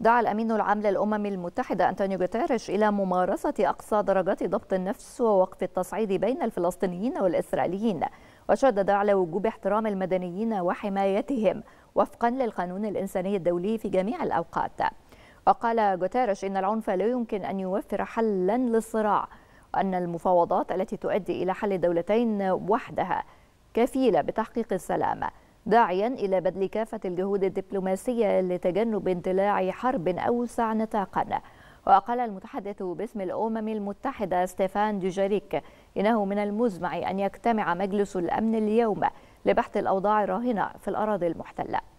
دعا الأمين العام للأمم المتحدة أنطونيو غوتيريش إلى ممارسة أقصى درجات ضبط النفس ووقف التصعيد بين الفلسطينيين والإسرائيليين وشدد على وجوب احترام المدنيين وحمايتهم وفقا للقانون الإنساني الدولي في جميع الأوقات وقال غوتيريش إن العنف لا يمكن أن يوفر حلا للصراع وأن المفاوضات التي تؤدي إلى حل الدولتين وحدها كفيلة بتحقيق السلام داعيا إلى بذل كافة الجهود الدبلوماسية لتجنب اندلاع حرب أوسع نطاقا وقال المتحدث باسم الأمم المتحدة ستيفان دوجاريك إنه من المزمع أن يجتمع مجلس الأمن اليوم لبحث الأوضاع الراهنة في الأراضي المحتلة